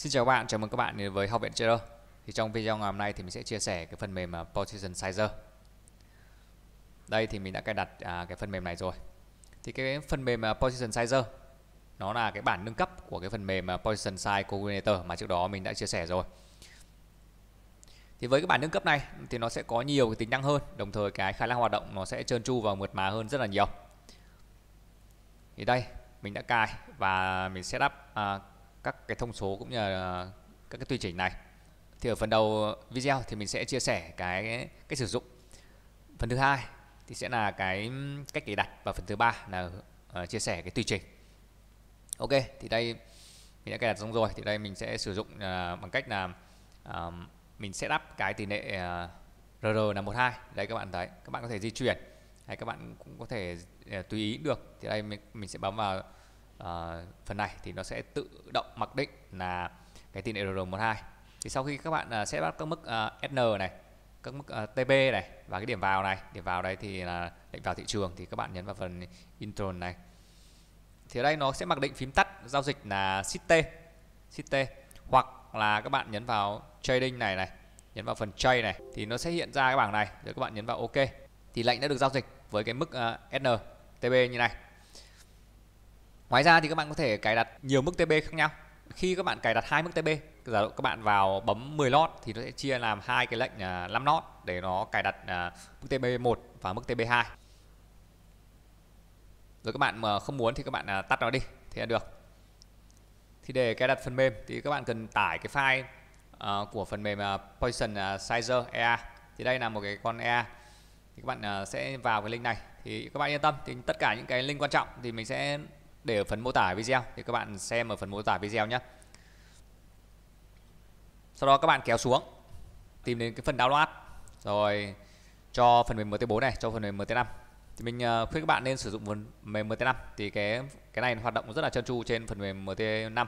Xin chào các bạn, chào mừng các bạn đến với Học viện Trader. Thì trong video ngày hôm nay thì mình sẽ chia sẻ cái phần mềm à, Position Sizer. Đây thì mình đã cài đặt à, cái phần mềm này rồi. Thì cái phần mềm à, Position Sizer nó là cái bản nâng cấp của cái phần mềm à, Position Size Coordinator mà trước đó mình đã chia sẻ rồi. Thì với cái bản nâng cấp này thì nó sẽ có nhiều cái tính năng hơn, đồng thời cái khả năng hoạt động nó sẽ trơn tru và mượt mà hơn rất là nhiều. Thì đây, mình đã cài và mình setup à, các cái thông số cũng như là các cái tùy chỉnh này thì ở phần đầu video thì mình sẽ chia sẻ cái cái sử dụng phần thứ hai thì sẽ là cái cách để đặt và phần thứ ba là uh, chia sẻ cái tùy chỉnh ok thì đây mình đã cài đặt xong rồi thì đây mình sẽ sử dụng uh, bằng cách là uh, mình sẽ đắp cái tỷ lệ uh, ờ, RR là 12 đây các bạn thấy các bạn có thể di chuyển hay các bạn cũng có thể uh, tùy ý được thì đây mình, mình sẽ bấm vào uh, phần này thì nó sẽ tự động mặc định là cái tỷ lệ RR12 thì sau khi các bạn uh, sẽ bắt các mức uh, ờ, SN này các mức uh, ờ, TP này và cái điểm vào này điểm vào đây thì là lệnh vào thị trường thì các bạn nhấn vào phần intron này thì ở đây nó sẽ mặc định phím tắt giao dịch là shift T hoặc là các bạn nhấn vào trading này này nhấn vào phần trade này thì nó sẽ hiện ra cái bảng này rồi các bạn nhấn vào ok thì lệnh đã được giao dịch với cái mức uh, SN TB như này Ngoài ra thì các bạn có thể cài đặt nhiều mức TB khác nhau. Khi các bạn cài đặt hai mức TB, giả dụ các bạn vào bấm 10 lot thì nó sẽ chia làm hai cái lệnh 5 à, lot để nó cài đặt à, mức TB1 và mức TB2. Rồi các bạn mà không muốn thì các bạn à, tắt nó đi thì là được. Thì để cài đặt phần mềm thì các bạn cần tải cái file của phần mềm Poison Sizer EA. Thì đây là một cái con EA. Thì các bạn sẽ vào cái link này thì các bạn yên tâm thì tất cả những cái link quan trọng thì mình sẽ để ở phần mô tả video thì các bạn xem ở phần mô tả video nhé sau đó các bạn kéo xuống tìm đến cái phần download rồi cho phần mềm MT4 này cho phần mềm MT5 thì mình ờ, khuyên các bạn nên sử dụng phần mềm MT5 thì cái cái này hoạt động rất là trơn tru trên phần mềm MT5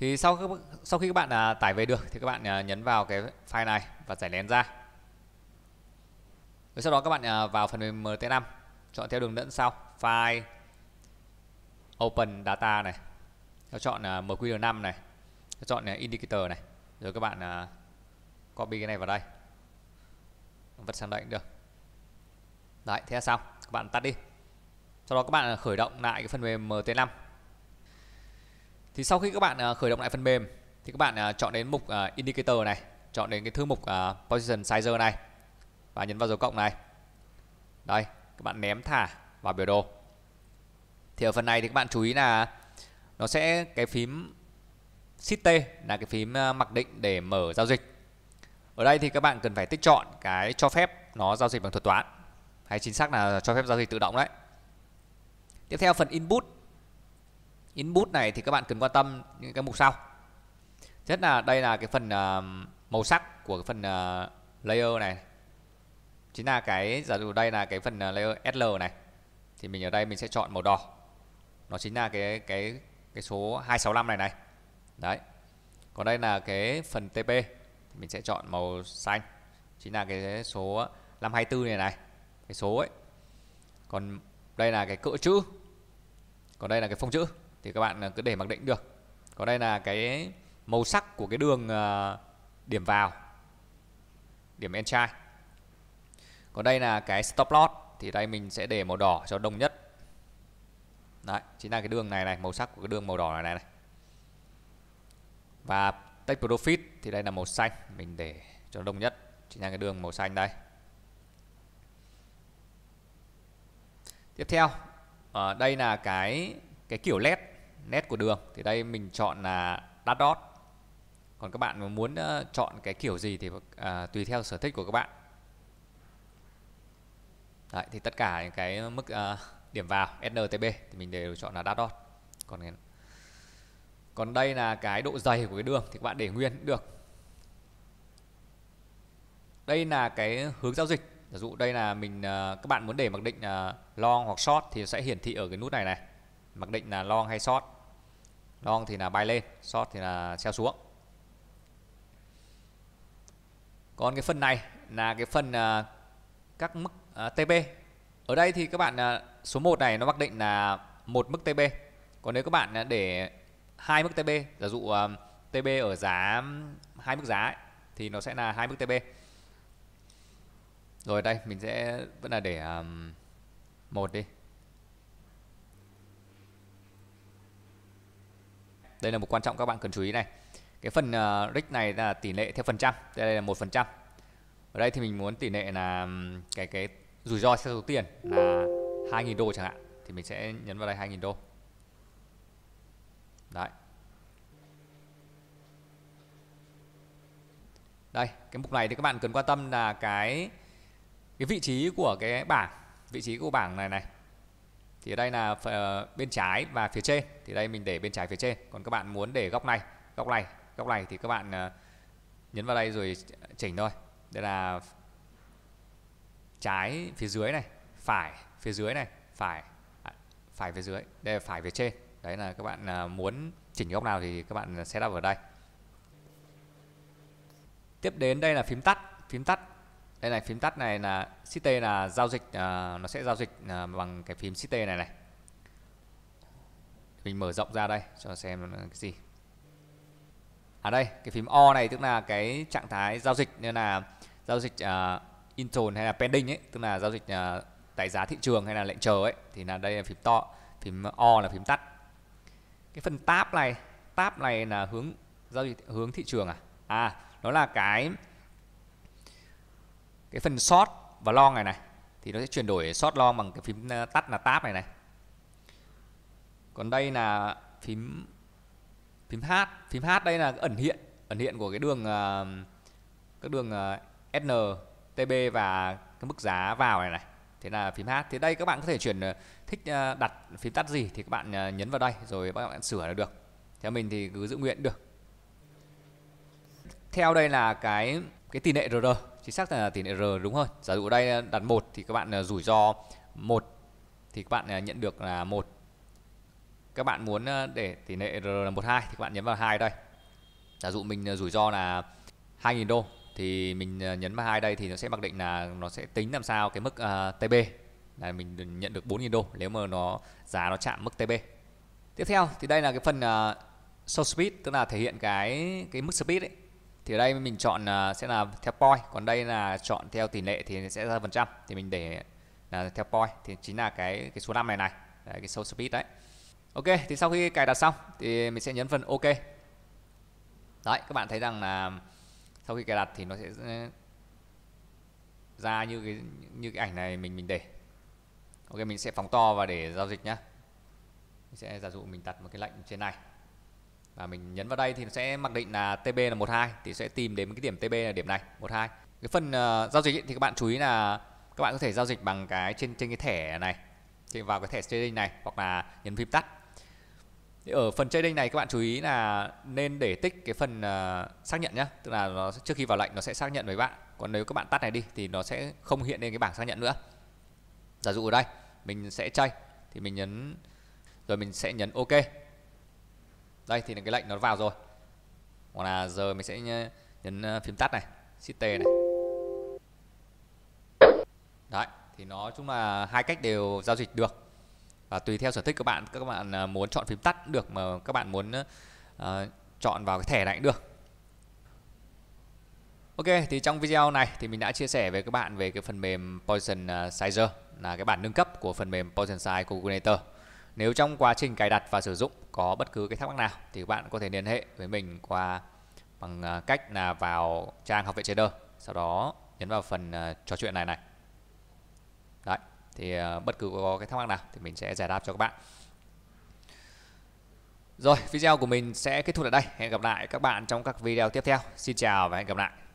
thì sau sau khi các bạn à, tải về được thì các bạn à, nhấn vào cái file này và giải nén ra rồi sau đó các bạn à, vào phần mềm MT5 chọn theo đường dẫn sau file Open Data này các chọn à, MQL5 này các chọn à, Indicator này rồi các bạn à, copy cái này vào đây vất sang đây cũng được đấy thế là xong các bạn tắt đi sau đó các bạn khởi động lại cái phần mềm MT5 thì sau khi các bạn khởi động lại phần mềm thì các bạn chọn đến mục Indicator này chọn đến cái thư mục Position Sizer này và nhấn vào dấu cộng này đây các bạn ném thả vào biểu đồ thì ở phần này thì các bạn chú ý là nó sẽ cái phím Shift T là cái phím ờ, mặc định để mở giao dịch ở đây thì các bạn cần phải tích chọn cái cho phép nó giao dịch bằng thuật toán hay chính xác là cho phép giao dịch tự động đấy tiếp theo phần input input này thì các bạn cần quan tâm những cái mục sau nhất là đây là cái phần ờ, màu sắc của cái phần ờ, layer này chính là cái giả dụ đây là cái phần layer SL này thì mình ở đây mình sẽ chọn màu đỏ nó chính là cái cái cái số 265 này này đấy còn đây là cái phần TP mình sẽ chọn màu xanh chính là cái số 524 này này cái số ấy còn đây là cái cỡ chữ còn đây là cái phông chữ thì các bạn à, cứ để mặc định được còn đây là cái màu sắc của cái đường à, điểm vào điểm entry còn đây là cái stop loss thì đây mình sẽ để màu đỏ cho đông nhất Đấy, chính là cái đường này này, màu sắc của cái đường màu đỏ này này. Và take profit thì đây là màu xanh, mình để cho đông nhất, chính là cái đường màu xanh đây. Tiếp theo, ở ờ, đây là cái cái kiểu led, led của đường thì đây mình chọn là dot dot. Còn các bạn muốn ờ, chọn cái kiểu gì thì à, tùy theo sở thích của các bạn. Đấy, thì tất cả những cái mức uh, điểm vào NTB thì mình đều chọn là dot dot còn còn đây là cái độ dày của cái đường thì các bạn để nguyên cũng được đây là cái hướng giao dịch giả dụ đây là mình à, các bạn muốn để mặc định là long hoặc short thì sẽ hiển thị ở cái nút này này mặc định là long hay short long thì là bay lên short thì là treo xuống còn cái phần này là cái phần à, các mức à, TP ở đây thì các bạn à, số 1 này nó mặc định là một mức TB. Còn nếu các bạn à, để hai mức TB, giả dụ à, TB ở giá hai mức giá ấy, thì nó sẽ là hai mức TB. Rồi đây mình sẽ vẫn là để một đi. Đây là một quan trọng các bạn cần chú ý này. Cái phần rich này là tỷ lệ theo phần trăm, đây là một phần trăm. Ở đây thì mình muốn tỷ lệ là cái cái rủi ro sẽ số tiền là 2.000 đô chẳng hạn thì mình sẽ nhấn vào đây 2.000 đô đấy đây cái mục này thì các bạn cần quan tâm là cái cái vị trí của cái bảng vị trí của bảng này này thì ở đây là ờ, bên trái và phía trên thì đây mình để bên trái phía trên còn các bạn muốn để góc này góc này góc này thì các bạn ờ, nhấn vào đây rồi chỉnh thôi đây là trái phía dưới này phải phía dưới này phải à, phải phía dưới đây là phải phía trên đấy là các bạn à, muốn chỉnh góc nào thì các bạn sẽ đặt vào đây tiếp đến đây là phím tắt phím tắt đây này phím tắt này là CT là giao dịch à, nó sẽ giao dịch à, bằng cái phím CT này này mình mở rộng ra đây cho xem cái gì ở à đây cái phím O này tức là cái trạng thái giao dịch nên là giao dịch uh, intron hay là pending ấy tức là giao dịch uh, tại giá thị trường hay là lệnh chờ ấy thì là đây là phím to phím o là phím tắt cái phần tab này tab này là hướng giao dịch hướng thị trường à à nó là cái cái phần short và long này này thì nó sẽ chuyển đổi short long bằng cái phím à, tắt là tab này này còn đây là phím phím H phím H đây là ẩn hiện ẩn hiện của cái đường à, các đường SN TB và cái mức giá vào này này thế là phím hát. thì đây các bạn có thể chuyển ờ, thích ờ, đặt phím tắt gì thì các bạn ờ, nhấn vào đây rồi các bạn sửa là được theo mình thì cứ giữ nguyện được theo đây là cái cái tỷ lệ RR chính xác là tỷ lệ R đúng hơn giả dụ ở đây đặt một thì các bạn rủi ro một thì các bạn nhận được là một các bạn muốn để tỷ lệ R là một hai thì các bạn nhấn vào hai đây giả dụ mình rủi ro là 2.000 đô thì mình ờ, nhấn vào hai đây thì nó sẽ mặc định là nó sẽ tính làm sao cái mức uh, TB là mình nhận được 4.000 đô nếu mà nó giá nó chạm mức TB tiếp theo thì đây là cái phần uh, show speed tức là thể hiện cái cái mức speed ấy thì ở đây mình chọn uh, sẽ là theo point còn đây là chọn theo tỷ lệ thì sẽ ra phần trăm thì mình để là theo point thì chính là cái cái số 5 này này đấy, cái show speed đấy ok thì sau khi cài đặt xong thì mình sẽ nhấn phần ok đấy các bạn thấy rằng là sau khi cài đặt thì nó sẽ ờ, ra như cái như cái ảnh này mình mình để ok mình sẽ phóng to và để giao dịch nhá mình sẽ giả dụ mình đặt một cái lệnh trên này và mình nhấn vào đây thì nó sẽ mặc định là TB là 12 thì sẽ tìm đến cái điểm TB là điểm này 12 cái phần uh, giao dịch thì các bạn chú ý là các bạn có thể giao dịch bằng cái trên trên cái thẻ này trên vào cái thẻ trading này hoặc là nhấn phím tắt thì ở phần trading này các bạn chú ý là nên để tích cái phần uh, xác nhận nhé tức là nó trước khi vào lệnh nó sẽ xác nhận với bạn còn nếu các bạn tắt này đi thì nó sẽ không hiện lên cái bảng xác nhận nữa giả dụ ở đây mình sẽ chơi thì mình nhấn rồi mình sẽ nhấn ok đây thì là cái lệnh nó vào rồi hoặc là giờ mình sẽ nhấn ờ, phím tắt này shift này đấy thì nó chung là hai cách đều giao dịch được và tùy theo sở thích các bạn các bạn à, muốn chọn phím tắt cũng được mà các bạn muốn uh, chọn vào cái thẻ này cũng được Ok thì trong video này thì mình đã chia sẻ với các bạn về cái phần mềm Poison à, Sizer là cái bản nâng cấp của phần mềm Poison Size của Googleator. Nếu trong quá trình cài đặt và sử dụng có bất cứ cái thắc mắc nào thì các bạn có thể liên hệ với mình qua bằng cách là vào trang học viện trader sau đó nhấn vào phần trò chuyện này này. Đấy, thì ờ, bất cứ có cái thắc mắc nào thì mình sẽ giải đáp cho các bạn rồi video của mình sẽ kết thúc ở đây hẹn gặp lại các bạn trong các video tiếp theo xin chào và hẹn gặp lại